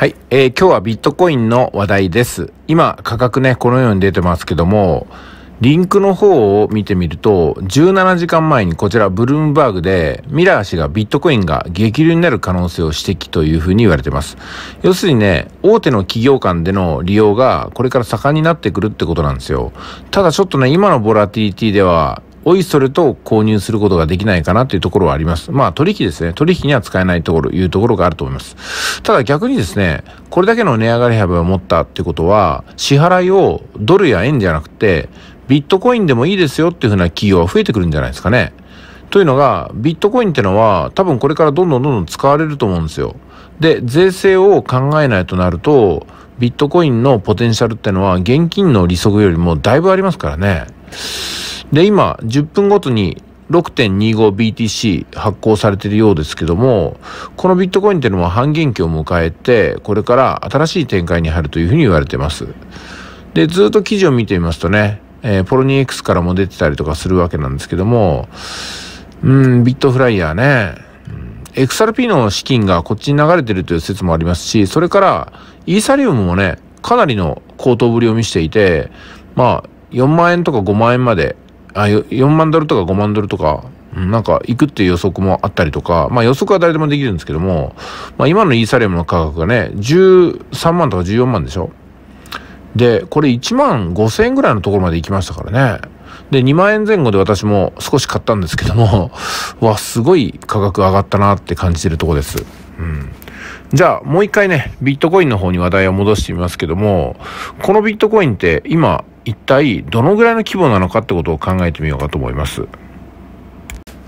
はい、えー、今日はビットコインの話題です。今、価格ね、このように出てますけども、リンクの方を見てみると、17時間前にこちらブルームバーグで、ミラー氏がビットコインが激流になる可能性を指摘というふうに言われてます。要するにね、大手の企業間での利用がこれから盛んになってくるってことなんですよ。ただちょっとね、今のボラティリティでは、おいそれと購入することができないかなというところはあります。まあ取引ですね。取引には使えないところ、いうところがあると思います。ただ逆にですね、これだけの値上がり幅を持ったってことは、支払いをドルや円じゃなくて、ビットコインでもいいですよっていうふうな企業は増えてくるんじゃないですかね。というのが、ビットコインってのは多分これからどんどんどんどん使われると思うんですよ。で、税制を考えないとなると、ビットコインのポテンシャルってのは現金の利息よりもだいぶありますからね。で、今、10分ごとに 6.25BTC 発行されているようですけども、このビットコインっていうのは半減期を迎えて、これから新しい展開に入るというふうに言われています。で、ずっと記事を見てみますとね、えー、ポロニー X からも出てたりとかするわけなんですけども、うん、ビットフライヤーね、XRP の資金がこっちに流れてるという説もありますし、それから、イーサリウムもね、かなりの高騰ぶりを見せていて、まあ、4万円とか5万円まであ4万ドルとか5万ドルとか、なんか行くっていう予測もあったりとか、まあ予測は誰でもできるんですけども、まあ今のイーサリアムの価格がね、13万とか14万でしょで、これ1万5千円ぐらいのところまで行きましたからね。で、2万円前後で私も少し買ったんですけども、わ、すごい価格上がったなって感じてるとこです。うん。じゃあ、もう一回ね、ビットコインの方に話題を戻してみますけども、このビットコインって今、一体どのぐらいの規模なのかってことを考えてみようかと思います。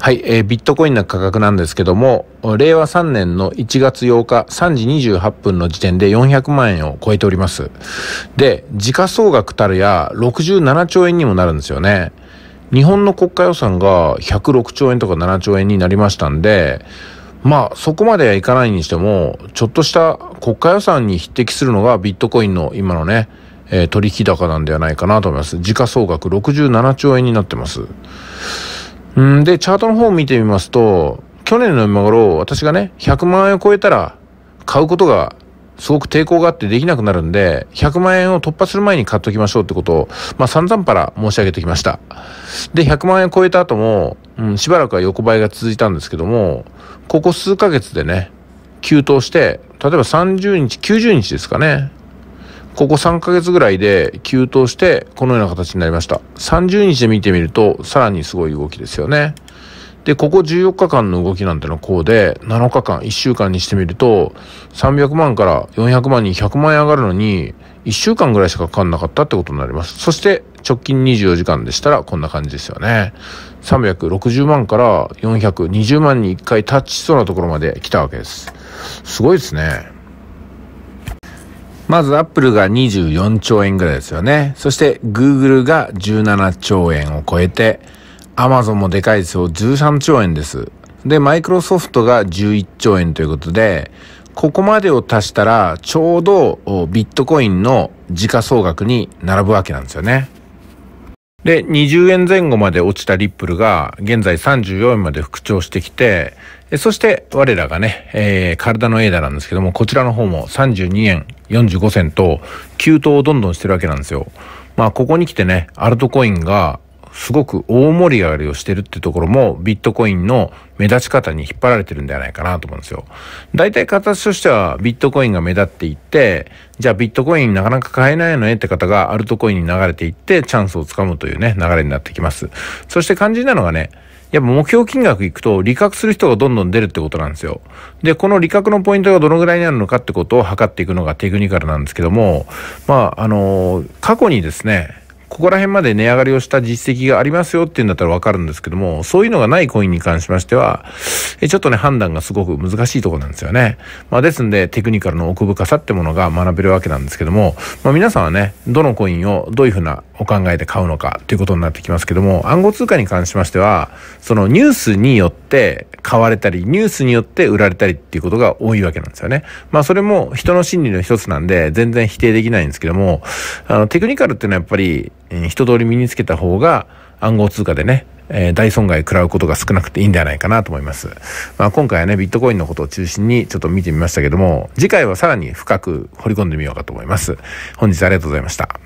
はい、えー、ビットコインの価格なんですけども、令和3年の1月8日3時28分の時点で400万円を超えております。で、時価総額たるや67兆円にもなるんですよね。日本の国家予算が106兆円とか7兆円になりましたんで、まあそこまではいかないにしても、ちょっとした国家予算に匹敵するのがビットコインの今のね、えー、取引高なんではないかなと思います。時価総額67兆円になってます。んで、チャートの方を見てみますと、去年の今頃、私がね、100万円を超えたら、買うことがすごく抵抗があってできなくなるんで、100万円を突破する前に買っときましょうってことを、まあ散々から申し上げてきました。で、100万円超えた後も、うん、しばらくは横ばいが続いたんですけども、ここ数ヶ月でね、急騰して、例えば30日、90日ですかね、ここ3ヶ月ぐらいで急騰して、このような形になりました。30日で見てみると、さらにすごい動きですよね。で、ここ14日間の動きなんてのはこうで、7日間、1週間にしてみると、300万から400万に100万円上がるのに、1週間ぐらいしかかかんなかったってことになります。そして、直近24時間でしたらこんな感じですよね。360万から420万に1回タッチしそうなところまで来たわけです。すごいですね。まずアップルが24兆円ぐらいですよね。そしてグーグルが17兆円を超えて、アマゾンもでかいですよ。13兆円です。で、マイクロソフトが11兆円ということで、ここまでを足したらちょうどビットコインの時価総額に並ぶわけなんですよね。で、20円前後まで落ちたリップルが、現在34円まで復調してきて、そして我らがね、えー、体のエーダなんですけども、こちらの方も32円45銭と、急騰をどんどんしてるわけなんですよ。まあ、ここに来てね、アルトコインが、すごく大盛り上がりをしてるってところも、ビットコインの目立ち方に引っ張られてるんではないかなと思うんですよ。大体形としては、ビットコインが目立っていって、じゃあビットコインなかなか買えないのねって方がアルトコインに流れていって、チャンスをつかむというね、流れになってきます。そして肝心なのがね、やっぱ目標金額いくと、利確する人がどんどん出るってことなんですよ。で、この利確のポイントがどのぐらいになるのかってことを測っていくのがテクニカルなんですけども、まあ、あのー、過去にですね、ここら辺まで値上がりをした実績がありますよっていうんだったらわかるんですけども、そういうのがないコインに関しましては、ちょっとね、判断がすごく難しいところなんですよね。まあ、ですんで、テクニカルの奥深さってものが学べるわけなんですけども、まあ、皆さんはね、どのコインをどういうふうなお考えで買うのかということになってきますけども、暗号通貨に関しましては、そのニュースによって買われたり、ニュースによって売られたりっていうことが多いわけなんですよね。まあ、それも人の心理の一つなんで、全然否定できないんですけども、あの、テクニカルっていうのはやっぱり、え一通り身につけた方が暗号通貨でね、えー、大損害食らうことが少なくていいんではないかなと思います。まあ、今回はね、ビットコインのことを中心にちょっと見てみましたけども、次回はさらに深く掘り込んでみようかと思います。本日ありがとうございました。